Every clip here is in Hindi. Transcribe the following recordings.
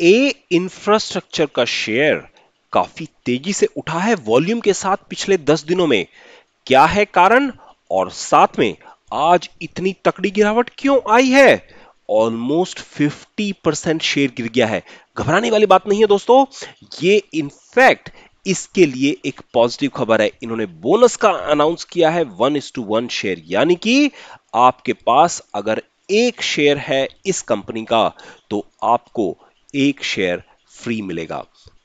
ए इंफ्रास्ट्रक्चर का शेयर काफी तेजी से उठा है वॉल्यूम के साथ पिछले दस दिनों में क्या है कारण और साथ में आज इतनी तकड़ी गिरावट क्यों आई है ऑलमोस्ट 50 परसेंट शेयर गिर गया है घबराने वाली बात नहीं है दोस्तों ये इनफैक्ट इसके लिए एक पॉजिटिव खबर है इन्होंने बोनस का अनाउंस किया है one is to one share यानी कि आपके पास अगर एक शेयर है इस कंपनी का तो आपको एक शेयर फ्री मिलेगा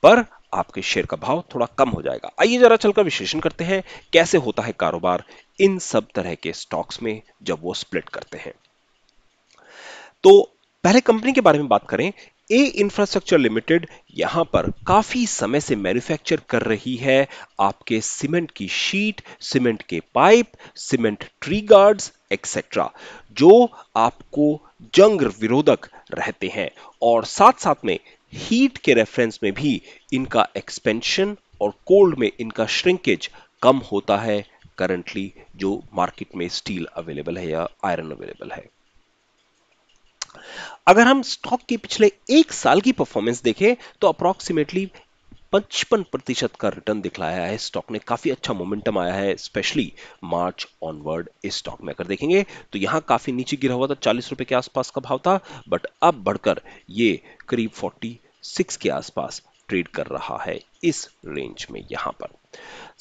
पर आपके शेयर का भाव थोड़ा कम हो जाएगा आइए जरा चलकर विश्लेषण करते हैं कैसे होता है कारोबार इन सब तरह के स्टॉक्स में जब वो स्प्लिट करते हैं तो पहले कंपनी के बारे में बात करें ए इंफ्रास्ट्रक्चर लिमिटेड यहां पर काफी समय से मैन्युफैक्चर कर रही है आपके सीमेंट की शीट सीमेंट के pipe cement tree guards etcetera जो आपको जंग विरोधक रहते हैं और साथ साथ में हीट के रेफरेंस में भी इनका एक्सपेंशन और कोल्ड में इनका श्रिंकेज कम होता है करंटली जो मार्केट में स्टील अवेलेबल है या आयरन अवेलेबल है अगर हम स्टॉक के पिछले एक साल की परफॉर्मेंस देखें तो अप्रोक्सीमेटली पचपन प्रतिशत का रिटर्न दिखलाया है स्टॉक ने काफी अच्छा मोमेंटम आया है स्पेशली मार्च ऑनवर्ड इस स्टॉक में अगर देखेंगे तो यहाँ काफी नीचे गिरा हुआ था चालीस रुपए के आसपास का भाव था बट अब बढ़कर ये करीब फोर्टी सिक्स के आसपास ट्रेड कर रहा है इस रेंज में यहां पर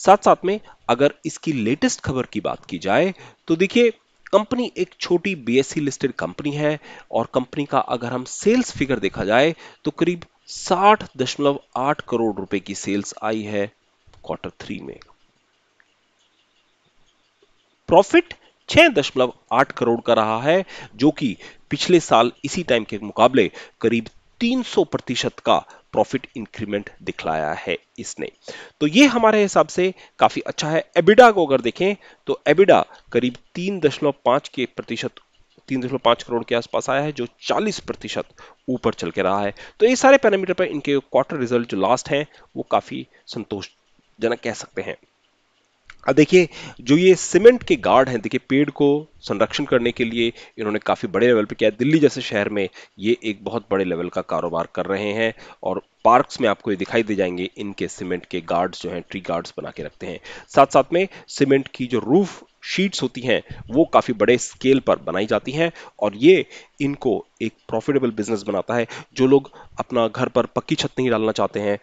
साथ साथ में अगर इसकी लेटेस्ट खबर की बात की जाए तो देखिए कंपनी एक छोटी बीएससी लिस्टेड कंपनी है और कंपनी का अगर हम सेल्स फिगर देखा जाए तो करीब साठ दशमलव आठ करोड़ रुपए की सेल्स आई है क्वार्टर थ्री में प्रॉफिट छह दशमलव आठ करोड़ का रहा है जो कि पिछले साल इसी टाइम के मुकाबले करीब 300 प्रतिशत का प्रॉफिट इंक्रीमेंट दिखलाया है इसने तो ये हमारे हिसाब से काफी अच्छा है एबिडा को अगर देखें तो एबिडा करीब 3.5 के प्रतिशत तीन दशमलव पांच करोड़ के आसपास आया है जो 40 प्रतिशत ऊपर चल के रहा है तो ये सारे पैरामीटर पर इनके क्वार्टर रिजल्ट जो लास्ट हैं वो काफ़ी संतोषजनक कह सकते हैं अब देखिए जो ये सीमेंट के गार्ड हैं देखिए पेड़ को संरक्षण करने के लिए इन्होंने काफ़ी बड़े लेवल पे किया है दिल्ली जैसे शहर में ये एक बहुत बड़े लेवल का कारोबार कर रहे हैं और पार्क्स में आपको ये दिखाई दे जाएंगे इनके सीमेंट के गार्ड्स जो हैं ट्री गार्ड्स बना के रखते हैं साथ साथ में सीमेंट की जो रूफ शीट्स होती हैं वो काफ़ी बड़े स्केल पर बनाई जाती हैं और ये इनको एक प्रॉफिटेबल बिजनेस बनाता है जो लोग अपना घर पर पक्की छत नहीं डालना चाहते हैं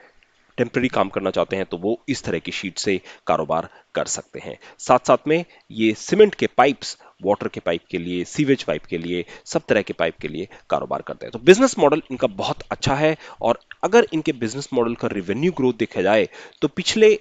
टेम्प्रेरी काम करना चाहते हैं तो वो इस तरह की शीट से कारोबार कर सकते हैं साथ साथ में ये सीमेंट के पाइप्स वाटर के पाइप के लिए सीवेज पाइप के लिए सब तरह के पाइप के लिए कारोबार करते हैं तो बिजनेस मॉडल इनका बहुत अच्छा है और अगर इनके बिजनेस मॉडल का रिवेन्यू ग्रोथ देखा जाए तो पिछले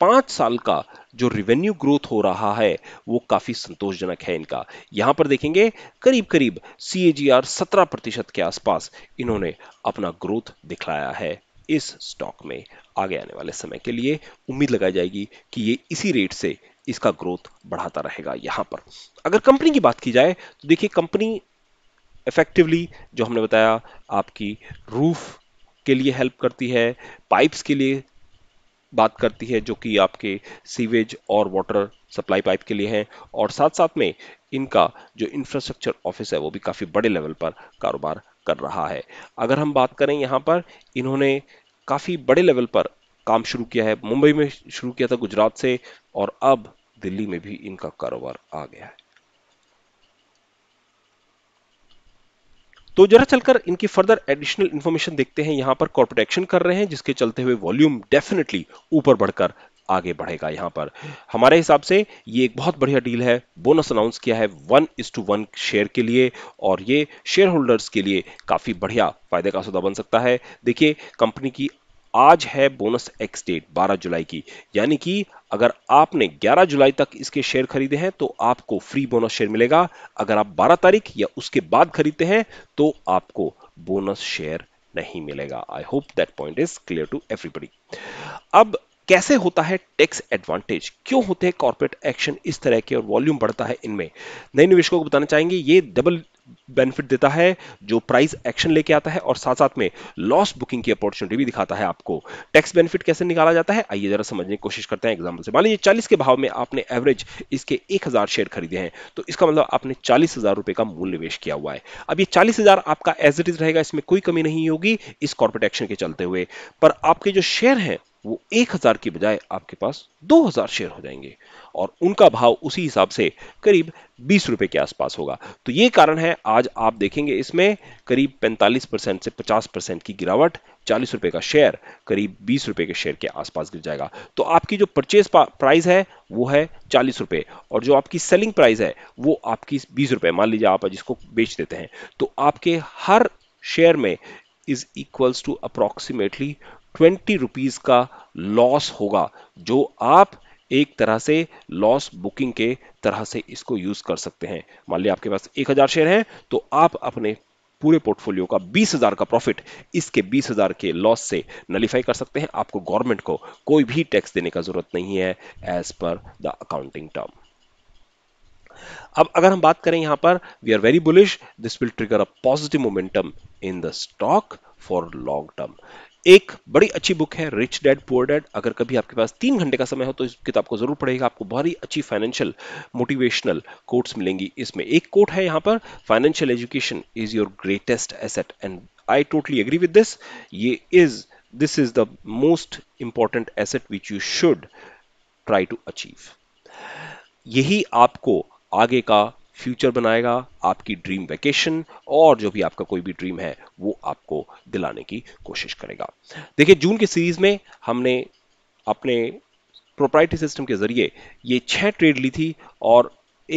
पाँच साल का जो रिवेन्यू ग्रोथ हो रहा है वो काफ़ी संतोषजनक है इनका यहाँ पर देखेंगे करीब करीब सी ए जी आर सत्रह प्रतिशत के आसपास इन्होंने अपना ग्रोथ दिखलाया है इस स्टॉक में आगे आने वाले समय के लिए उम्मीद लगाई जाएगी कि ये इसी रेट से इसका ग्रोथ बढ़ाता रहेगा यहाँ पर अगर कंपनी की बात की जाए तो देखिए कंपनी इफेक्टिवली जो हमने बताया आपकी रूफ के लिए हेल्प करती है पाइप्स के लिए बात करती है जो कि आपके सीवेज और वाटर सप्लाई पाइप के लिए हैं और साथ साथ में इनका जो इंफ्रास्ट्रक्चर ऑफिस है वो भी काफ़ी बड़े लेवल पर कारोबार कर रहा है अगर हम बात करें यहाँ पर इन्होंने काफ़ी बड़े लेवल पर काम शुरू किया है मुंबई में शुरू किया था गुजरात से और अब दिल्ली में भी इनका कारोबार आ गया है तो जरा चलकर इनकी फर्दर एडिशनल इंफॉर्मेशन देखते हैं यहां पर कॉर्पोरेट एक्शन कर रहे हैं जिसके चलते हुए वॉल्यूम डेफिनेटली ऊपर बढ़कर आगे बढ़ेगा यहाँ पर हमारे हिसाब से ये एक बहुत बढ़िया डील है बोनस अनाउंस किया है one is to one share के लिए और ये शेयर होल्डर्स के लिए काफ़ी बढ़िया फायदे का सौदा बन सकता है देखिए कंपनी की आज है बोनस एक्स डेट 12 जुलाई की यानी कि अगर आपने 11 जुलाई तक इसके शेयर खरीदे हैं तो आपको फ्री बोनस शेयर मिलेगा अगर आप 12 तारीख या उसके बाद खरीदते हैं तो आपको बोनस शेयर नहीं मिलेगा I hope that point is clear to everybody अब कैसे होता है टैक्स एडवांटेज क्यों होते हैं कॉर्पोरेट एक्शन इस तरह के और वॉल्यूम बढ़ता है इनमें नए निवेशकों को बताना चाहेंगे ये डबल बेनिफिट देता है जो प्राइस एक्शन लेके आता है और साथ साथ में लॉस बुकिंग की अपॉर्चुनिटी भी दिखाता है आपको टैक्स बेनिफिट कैसे निकाला जाता है आइए जरा समझने की कोशिश करते हैं एग्जाम्पल से मान लीजिए चालीस के भाव में आपने एवरेज इसके एक हजार शेयर खरीदे हैं तो इसका मतलब आपने चालीस हजार रुपए का मूल निवेश किया हुआ है अब ये चालीस हजार आपका एज इट इज रहेगा इसमें कोई कमी नहीं होगी इस कॉर्पोरेट एक्शन के चलते हुए पर आपके जो शेयर हैं वो एक हजार की बजाय आपके पास दो हजार शेयर हो जाएंगे और उनका भाव उसी हिसाब से करीब बीस रुपए के आसपास होगा तो ये कारण है आज आप देखेंगे इसमें करीब 45 परसेंट से 50 परसेंट की गिरावट चालीस रुपए का शेयर करीब बीस रुपए के शेयर के आसपास गिर जाएगा तो आपकी जो परचेज प्राइस है वो है चालीस रुपए और जो आपकी सेलिंग प्राइस है वो आपकी बीस रुपए मान लीजिए आप जिसको बेच देते हैं तो आपके हर शेयर में is equals to approximately twenty rupees का लॉस होगा जो आप एक तरह से लॉस बुकिंग के तरह से इसको यूज कर सकते हैं मान लिया आपके पास एक हजार शेयर है तो आप अपने पूरे पोर्टफोलियो का बीस हजार का प्रॉफिट इसके हजार के लॉस से नलीफाई कर सकते हैं आपको गवर्नमेंट को कोई भी टैक्स देने का जरूरत नहीं है as per the accounting term अब अगर हम बात करें यहां पर we are very bullish this will trigger a positive momentum in the stock for long term एक बड़ी अच्छी बुक है रिच डैड पुअर डैड अगर कभी आपके पास तीन घंटे का समय हो तो इस किताब को जरूर पढ़ेगा आपको बहुत ही अच्छी फाइनेंशियल मोटिवेशनल कोट्स मिलेंगी इसमें एक कोट है यहाँ पर financial education is your greatest asset and I totally agree with this ये is this is the most important asset which you should try to achieve यही आपको आगे का फ्यूचर बनाएगा आपकी ड्रीम वैकेशन और जो भी आपका कोई भी ड्रीम है वो आपको दिलाने की कोशिश करेगा देखिए जून के सीरीज में हमने अपने प्रोप्राइटरी सिस्टम के जरिए ये छह ट्रेड ली थी और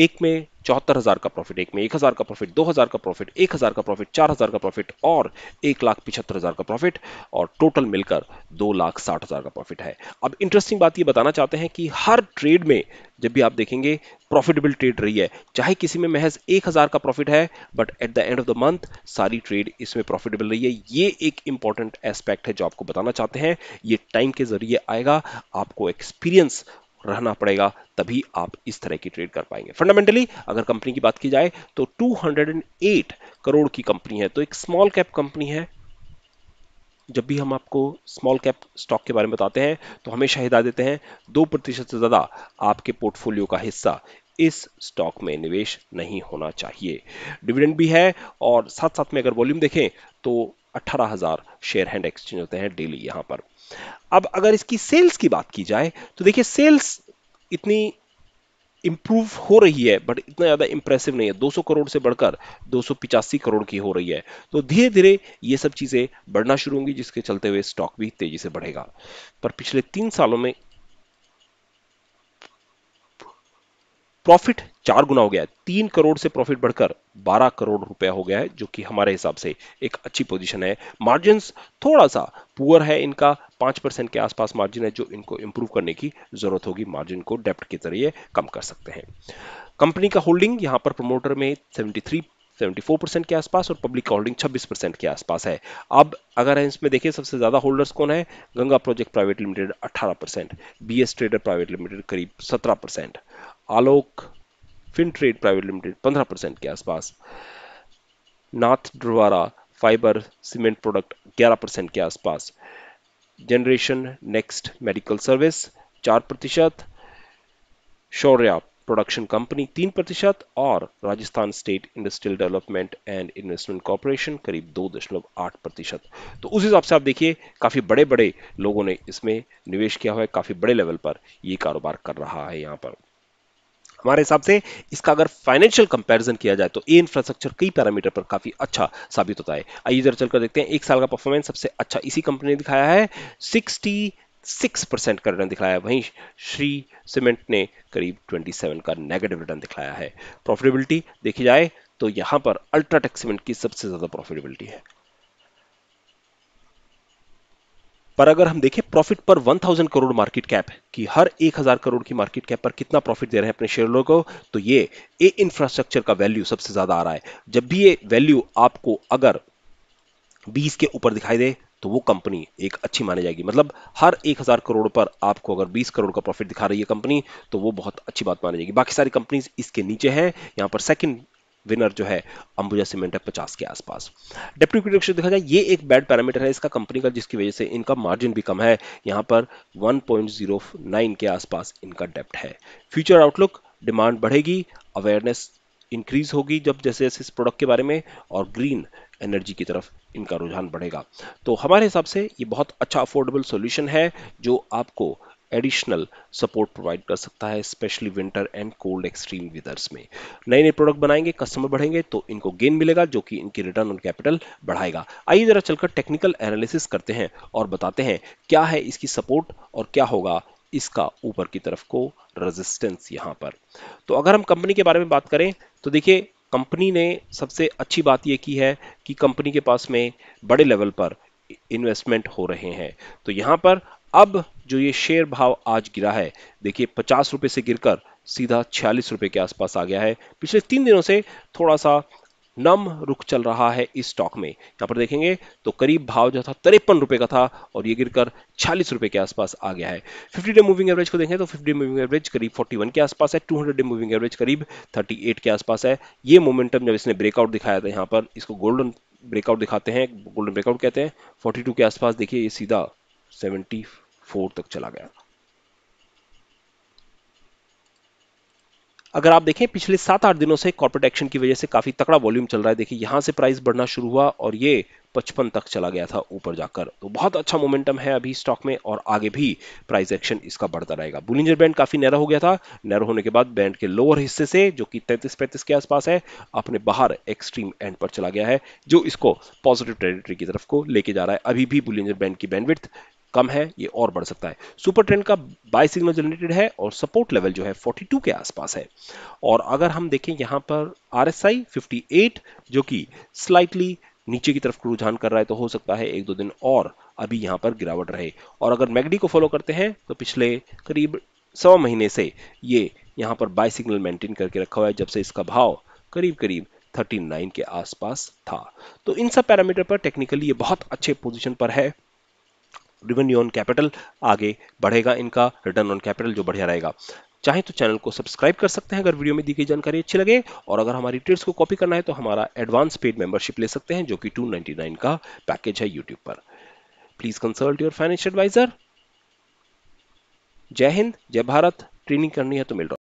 एक में चौहत्तर हजार का प्रॉफिट एक में एक हजार का प्रॉफिट दो हजार का प्रॉफिट एक हजार का प्रॉफिट चार हजार का प्रॉफिट और एक लाख पिछहत्तर हजार का प्रॉफिट और टोटल मिलकर दो लाख साठ हजार का प्रॉफिट है अब इंटरेस्टिंग बात ये बताना चाहते हैं कि हर ट्रेड में जब भी आप देखेंगे प्रॉफिटेबल ट्रेड रही है चाहे किसी में महज एक हजार का प्रॉफिट है but at the end of the month सारी ट्रेड इसमें प्रॉफिटेबल रही है ये एक इंपॉर्टेंट एस्पेक्ट है जो आपको बताना चाहते हैं ये टाइम के जरिए आएगा आपको एक्सपीरियंस रहना पड़ेगा तभी आप इस तरह की ट्रेड कर पाएंगे फंडामेंटली अगर कंपनी की बात की जाए तो 208 करोड़ की कंपनी है तो एक स्मॉल कैप कंपनी है जब भी हम आपको स्मॉल कैप स्टॉक के बारे में बताते हैं तो हमेशा हिदा देते हैं दो प्रतिशत से ज़्यादा आपके पोर्टफोलियो का हिस्सा इस स्टॉक में निवेश नहीं होना चाहिए डिविडेंड भी है और साथ साथ में अगर वॉल्यूम देखें तो 18000 शेयर हैंड एक्सचेंज होते हैं डेली यहाँ पर अब अगर इसकी सेल्स की बात की जाए तो देखिए सेल्स इतनी इम्प्रूव हो रही है बट इतना ज़्यादा इम्प्रेसिव नहीं है 200 करोड़ से बढ़कर दो करोड़ की हो रही है तो धीरे धीरे ये सब चीज़ें बढ़ना शुरू होंगी जिसके चलते हुए स्टॉक भी तेजी से बढ़ेगा पर पिछले तीन सालों में प्रॉफिट चार गुना हो गया है तीन करोड़ से प्रॉफिट बढ़कर 12 करोड़ रुपया हो गया है जो कि हमारे हिसाब से एक अच्छी पोजीशन है मार्जिन थोड़ा सा पुअर है इनका पांच परसेंट के आसपास मार्जिन है जो इनको इंप्रूव करने की जरूरत होगी मार्जिन को डेप्ट के जरिए कम कर सकते हैं कंपनी का होल्डिंग यहां पर प्रमोटर में सेवेंटी 74 परसेंट के आसपास और पब्लिक होल्डिंग 26 परसेंट के आसपास है अब अगर इसमें देखें सबसे ज्यादा होल्डर्स कौन है Ganga project private limited 18 percent B S trader private limited करीब 17 percent Alok fin trade private limited 15 percent के आसपास नाथ द्वारा फाइबर सीमेंट प्रोडक्ट 11 परसेंट के आसपास जनरेशन नेक्स्ट मेडिकल सर्विस 4 प्रतिशत शौर्या प्रोडक्शन कंपनी 3 प्रतिशत और Rajasthan state industrial development and investment corporation करीब दो दशमलव आठ प्रतिशत तो उस हिसाब से आप देखिए काफ़ी बड़े बड़े लोगों ने इसमें निवेश किया हुआ है काफ़ी बड़े लेवल पर ये कारोबार कर रहा है यहाँ पर हमारे हिसाब से इसका अगर फाइनेंशियल कंपैरिजन किया जाए तो ए इंफ्रास्ट्रक्चर कई पैरामीटर पर काफी अच्छा साबित होता है आइए इधर चलकर देखते हैं एक साल का परफॉर्मेंस सबसे अच्छा इसी कंपनी ने दिखाया है सिक्सटी सिक्स परसेंट का रिटर्न दिखाया है वहीं श्री सीमेंट ने करीब ट्वेंटी सेवन का नेगेटिव रिटर्न दिखाया है प्रॉफिटेबिलिटी देखी जाए तो यहां पर अल्ट्राटेक सीमेंट की सबसे ज़्यादा प्रॉफिटेबिलिटी है पर अगर हम देखें प्रॉफिट पर 1000 करोड़ मार्केट कैप कि हर 1000 करोड़ की मार्केट कैप पर कितना प्रॉफिट दे रहे हैं अपने शेयर को तो ये ए इंफ्रास्ट्रक्चर का वैल्यू सबसे ज्यादा आ रहा है जब भी ये वैल्यू आपको अगर 20 के ऊपर दिखाई दे तो वो कंपनी एक अच्छी मानी जाएगी मतलब हर 1000 करोड़ पर आपको अगर 20 करोड़ का प्रॉफिट दिखा रही है कंपनी तो वो बहुत अच्छी बात मानी जाएगी बाकी सारी कंपनीज इसके नीचे हैं यहां पर सेकंड विनर जो है अंबुजा सीमेंट है पचास के आसपास डेप्टी इक्विटी रेशियो देखा जाए ये एक बैड पैरामीटर है इसका कंपनी का जिसकी वजह से इनका मार्जिन भी कम है यहाँ पर 1.09 के आसपास इनका डेप्ट है फ्यूचर आउटलुक डिमांड बढ़ेगी अवेयरनेस इंक्रीज होगी जब जैसे जैसे इस प्रोडक्ट के बारे में और ग्रीन एनर्जी की तरफ इनका रुझान बढ़ेगा तो हमारे हिसाब से ये बहुत अच्छा अफोर्डेबल सोल्यूशन है जो आपको एडिशनल सपोर्ट प्रोवाइड कर सकता है specially winter and cold extreme weathers में नए नए प्रोडक्ट बनाएंगे कस्टमर बढ़ेंगे तो इनको गेन मिलेगा जो कि इनकी रिटर्न ऑन कैपिटल बढ़ाएगा आइए जरा चलकर टेक्निकल एनालिसिस करते हैं और बताते हैं क्या है इसकी सपोर्ट और क्या होगा इसका ऊपर की तरफ को रेजिस्टेंस यहाँ पर तो अगर हम कंपनी के बारे में बात करें तो देखिए कंपनी ने सबसे अच्छी बात यह की है कि कंपनी के पास में बड़े लेवल पर इन्वेस्टमेंट हो रहे हैं तो यहाँ पर अब जो ये शेयर भाव आज गिरा है देखिए पचास रुपये से गिरकर सीधा छियालीस रुपये के आसपास आ गया है पिछले तीन दिनों से थोड़ा सा नम रुख चल रहा है इस स्टॉक में यहाँ पर देखेंगे तो करीब भाव जो था तिरपन रुपए का था और ये गिरकर छियालीस रुपए के आसपास आ गया है 50 डे मूविंग एवरेज को देखें तो 50 डे मूविंग एवरेज करीब 41 के आसपास है 200 डे मूविंग एवरेज करीब 38 के आसपास है ये मोमेंटम जब इसने ब्रेकआउट दिखाया था यहाँ पर इसको गोल्डन ब्रेकआउट दिखाते हैं गोल्डन ब्रेकआउट कहते हैं फोर्टी के आसपास देखिए ये सीधा सेवेंटी फोर तक चला गया अगर आप देखें पिछले सात आठ दिनों से कॉर्पोरेट एक्शन की वजह से काफी तकड़ा वॉल्यूम चल रहा है देखिए यहां से प्राइस बढ़ना शुरू हुआ और ये पचपन तक चला गया था ऊपर जाकर तो बहुत अच्छा मोमेंटम है अभी स्टॉक में और आगे भी प्राइस एक्शन इसका बढ़ता रहेगा बुलिंजर बैंड काफी नैरो हो गया था नैरो होने के बाद बैंड के लोअर हिस्से से जो कि 33 पैंतीस के आसपास है अपने बाहर एक्सट्रीम एंड पर चला गया है जो इसको पॉजिटिव टेरिटरी की तरफ को लेके जा रहा है अभी भी बुलिंजर बैंड की बैंडविथ कम है ये और बढ़ सकता है सुपर ट्रेंड का बाय सिग्नल जनरेटेड है और सपोर्ट लेवल जो है 42 के आसपास है और अगर हम देखें यहाँ पर आर एस 58 जो कि स्लाइटली नीचे की तरफ रुझान कर रहा है तो हो सकता है एक दो दिन और अभी यहाँ पर गिरावट रहे और अगर मैगडी को फॉलो करते हैं तो पिछले करीब सवा महीने से ये यहाँ पर बाय सिग्नल मेंटेन करके रखा हुआ है जब से इसका भाव करीब करीब 39 के आसपास था तो इन सब पैरामीटर पर टेक्निकली ये बहुत अच्छे पोजीशन पर है रिवेन्यू ऑन कैपिटल आगे बढ़ेगा इनका रिटर्न ऑन कैपिटल जो बढ़िया रहेगा चाहे तो चैनल को सब्सक्राइब कर सकते हैं अगर वीडियो में दी गई जानकारी अच्छी लगे और अगर हमारी ट्रेड्स को कॉपी करना है तो हमारा एडवांस पेड मेंबरशिप ले सकते हैं जो कि 299 का पैकेज है यूट्यूब पर please consult your financial advisor जय हिंद जय भारत ट्रेनिंग करनी है तो मिल रहा